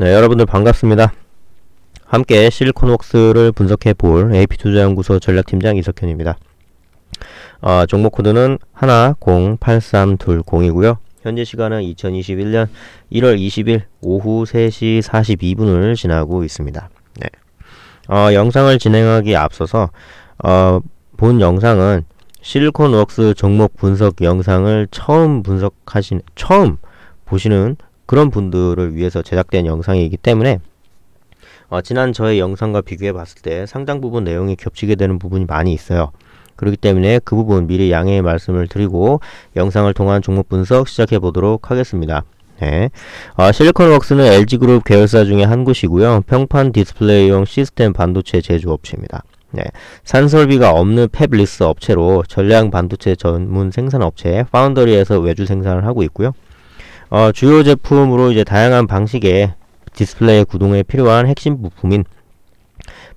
네, 여러분들 반갑습니다. 함께 실리콘웍스를 분석해 볼 AP투자연구소 전략팀장 이석현입니다. 어, 종목 코드는 하 08320이고요. 현재 시간은 2021년 1월 20일 오후 3시 42분을 지나고 있습니다. 네. 어, 영상을 진행하기 앞서서 어, 본 영상은 실리콘웍스 종목 분석 영상을 처음 분석하신 처음 보시는 그런 분들을 위해서 제작된 영상이기 때문에 어, 지난 저의 영상과 비교해 봤을 때 상당 부분 내용이 겹치게 되는 부분이 많이 있어요. 그렇기 때문에 그 부분 미리 양해의 말씀을 드리고 영상을 통한 종목 분석 시작해 보도록 하겠습니다. 네. 아, 실리콘웍스는 LG그룹 계열사 중에 한 곳이고요. 평판 디스플레이용 시스템 반도체 제조업체입니다. 네. 산설비가 없는 패블리스 업체로 전량 반도체 전문 생산업체 파운더리에서 외주 생산을 하고 있고요. 어, 주요 제품으로 이제 다양한 방식의 디스플레이 구동에 필요한 핵심 부품인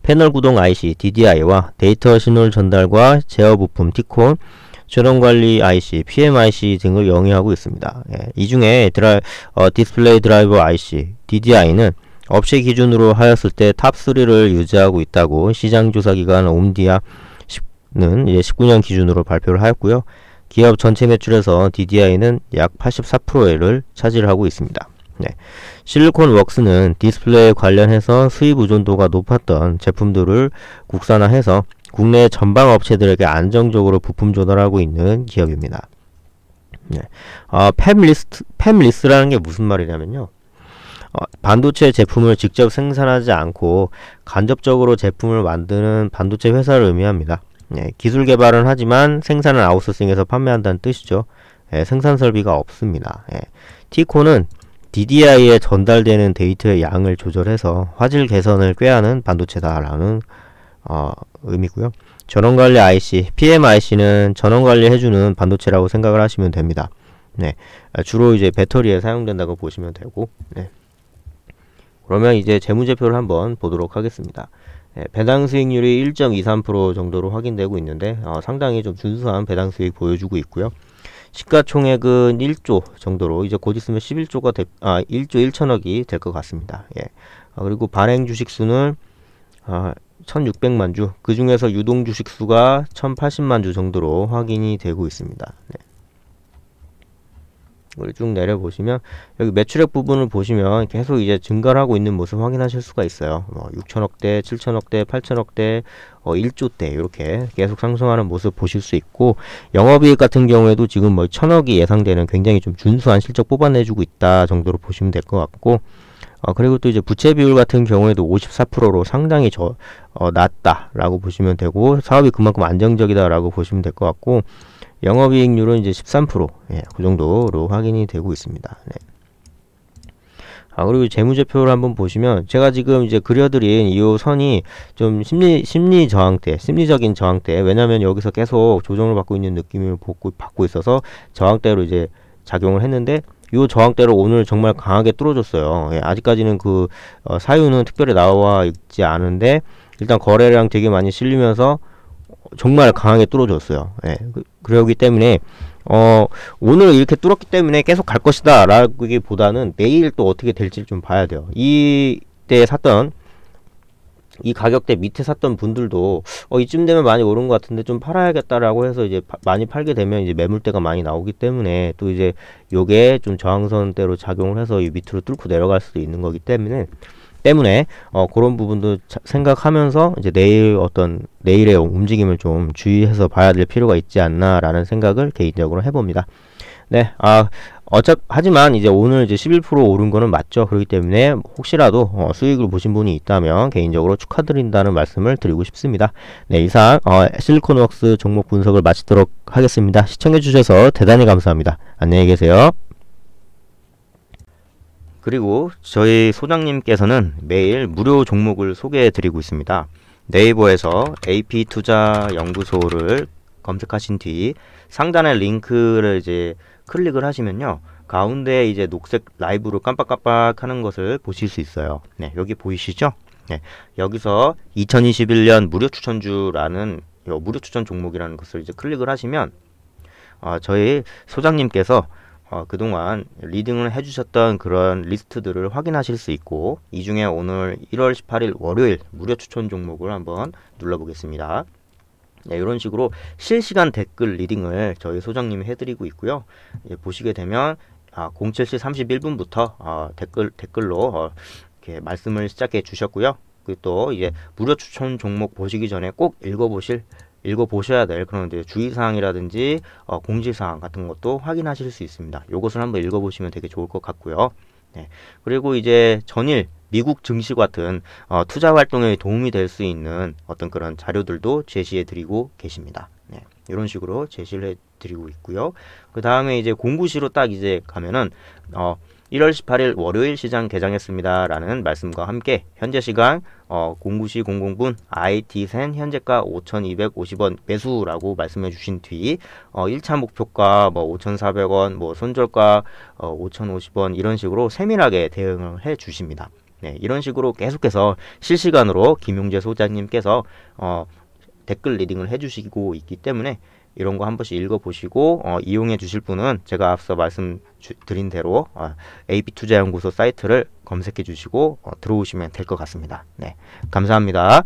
패널 구동 IC DDI와 데이터 신호 전달과 제어 부품 티콘, 전원관리 IC, PMIC 등을 영위하고 있습니다. 예, 이 중에 드라이, 어, 디스플레이 드라이버 IC DDI는 업체 기준으로 하였을 때 탑3를 유지하고 있다고 시장조사기관 옴디아는 이제 19년 기준으로 발표를 하였고요. 기업 전체 매출에서 DDI는 약 84%를 차지하고 있습니다. 네. 실리콘웍스는 디스플레이 관련해서 수입 의존도가 높았던 제품들을 국산화해서 국내 전방 업체들에게 안정적으로 부품 조달하고 있는 기업입니다. 네. 어, 팸리스트, 팸리스라는 게 무슨 말이냐면요. 어, 반도체 제품을 직접 생산하지 않고 간접적으로 제품을 만드는 반도체 회사를 의미합니다. 예, 기술 개발은 하지만 생산을 아웃소싱해서 판매한다는 뜻이죠. 예, 생산 설비가 없습니다. 예. 티코는 DDI에 전달되는 데이터의 양을 조절해서 화질 개선을 꾀하는 반도체다라는 어, 의미고요. 전원관리 IC, PMIC는 전원관리 해주는 반도체라고 생각을 하시면 됩니다. 네, 주로 이제 배터리에 사용된다고 보시면 되고, 네. 그러면 이제 재무제표를 한번 보도록 하겠습니다. 예, 배당 수익률이 1.23% 정도로 확인되고 있는데 어, 상당히 좀 준수한 배당 수익 보여주고 있고요. 시가총액은 1조 정도로 이제 곧 있으면 11조가 되, 아 1조 1천억이 될 것 같습니다. 예. 아, 그리고 발행 주식 수는 아, 1,600만 주, 그 중에서 유동 주식 수가 1,080만 주 정도로 확인이 되고 있습니다. 네. 여기 쭉 내려보시면 여기 매출액 부분을 보시면 계속 이제 증가를 하고 있는 모습 확인하실 수가 있어요 뭐 6천억대 7천억대 8천억대 어 1조대 이렇게 계속 상승하는 모습 보실 수 있고 영업이익 같은 경우에도 지금 뭐 천억이 예상되는 굉장히 좀 준수한 실적 뽑아내주고 있다 정도로 보시면 될 것 같고 어, 그리고 또 이제 부채 비율 같은 경우에도 54%로 상당히 저, 어, 낮다라고 보시면 되고, 사업이 그만큼 안정적이다라고 보시면 될 것 같고, 영업이익률은 이제 13%, 예, 그 정도로 확인이 되고 있습니다. 네. 아, 그리고 재무제표를 한번 보시면, 제가 지금 이제 그려드린 이 선이 좀 심리, 심리 저항대, 심리적인 저항대, 왜냐면 여기서 계속 조정을 받고 있는 느낌을 받고, 받고 있어서 저항대로 이제 작용을 했는데, 이저항대로 오늘 정말 강하게 뚫어줬어요. 예, 아직까지는 그 어, 사유는 특별히 나와 있지 않은데 일단 거래량 되게 많이 실리면서 정말 강하게 뚫어줬어요. 예, 그 그러기 때문에 어, 오늘 이렇게 뚫었기 때문에 계속 갈 것이다 라기보다는 내일 또 어떻게 될지 좀 봐야 돼요. 이 때 샀던 이 가격대 밑에 샀던 분들도 어, 이쯤 되면 많이 오른 것 같은데 좀 팔아야겠다라고 해서 이제 파, 많이 팔게 되면 이제 매물대가 많이 나오기 때문에 또 이제 요게 좀 저항선대로 작용을 해서 이 밑으로 뚫고 내려갈 수도 있는 거기 때문에 때문에 어, 그런 부분도 생각하면서 이제 내일 어떤 내일의 움직임을 좀 주의해서 봐야 될 필요가 있지 않나라는 생각을 개인적으로 해봅니다. 네, 아 어차 하지만 이제 오늘 이제 11% 오른 거는 맞죠. 그렇기 때문에 혹시라도 어, 수익을 보신 분이 있다면 개인적으로 축하드린다는 말씀을 드리고 싶습니다. 네, 이상 어, 실리콘웍스 종목 분석을 마치도록 하겠습니다. 시청해 주셔서 대단히 감사합니다. 안녕히 계세요. 그리고 저희 소장님께서는 매일 무료 종목을 소개해 드리고 있습니다. 네이버에서 AP투자연구소를 검색하신 뒤 상단의 링크를 이제 클릭을 하시면요. 가운데 이제 녹색 라이브로 깜빡깜빡 하는 것을 보실 수 있어요. 네, 여기 보이시죠? 네, 여기서 2021년 무료 추천주라는 무료 추천 종목이라는 것을 이제 클릭을 하시면 어, 저희 소장님께서 어, 그동안 리딩을 해주셨던 그런 리스트들을 확인하실 수 있고 이 중에 오늘 1월 18일 월요일 무료 추천 종목을 한번 눌러보겠습니다. 네, 이런 식으로 실시간 댓글 리딩을 저희 소장님이 해드리고 있고요. 예, 보시게 되면 아, 07시 31분부터 어, 댓글 댓글로 어, 이렇게 말씀을 시작해 주셨고요. 그리고 또 이제 무료 추천 종목 보시기 전에 꼭 읽어보실 읽어보셔야 될 그런 이제 주의사항이라든지 어, 공지사항 같은 것도 확인하실 수 있습니다. 이것을 한번 읽어보시면 되게 좋을 것 같고요. 네. 그리고 이제 전일 미국 증시 같은 어, 투자 활동에 도움이 될 수 있는 어떤 그런 자료들도 제시해 드리고 계십니다. 네. 이런 식으로 제시를 해 드리고 있고요. 그 다음에 이제 공구시로 딱 이제 가면은 어, 1월 18일 월요일 시장 개장했습니다. 라는 말씀과 함께 현재 시간 어, 09시 00분 IT센 현재가 5,250원 매수라고 말씀해 주신 뒤 어, 1차 목표가 뭐 5,400원, 뭐 손절가 어, 5,050원 이런 식으로 세밀하게 대응을 해 주십니다. 네, 이런 식으로 계속해서 실시간으로 김용재 소장님께서 어, 댓글 리딩을 해주시고 있기 때문에 이런 거 한 번씩 읽어보시고 어, 이용해 주실 분은 제가 앞서 말씀드린 대로 어, AB투자연구소 사이트를 검색해 주시고 어, 들어오시면 될 것 같습니다. 네, 감사합니다.